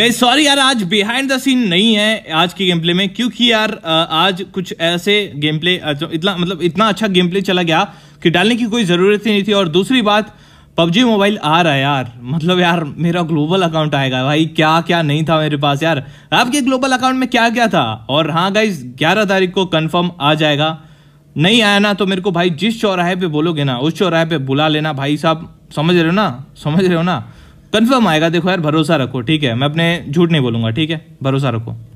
गई सॉरी यार आज बिहाइंड द सीन नहीं है आज के गेम प्ले में क्योंकि यार आज कुछ ऐसे गेम प्ले इतना मतलब इतना अच्छा गेम प्ले चला गया कि डालने की कोई ज़रूरत ही नहीं थी और दूसरी बात पबजी मोबाइल आ रहा है यार मतलब यार मेरा ग्लोबल अकाउंट आएगा भाई क्या क्या नहीं था मेरे पास यार आपके ग्लोबल अकाउंट में क्या क्या था और हाँ गाइज ग्यारह तारीख को कन्फर्म आ जाएगा नहीं आया ना तो मेरे को भाई जिस चौराहे पे बोलोगे ना उस चौराहे पे बुला लेना भाई साहब समझ रहे हो ना समझ रहे हो ना कंफर्म आएगा देखो यार भरोसा रखो ठीक है मैं अपने झूठ नहीं बोलूंगा ठीक है भरोसा रखो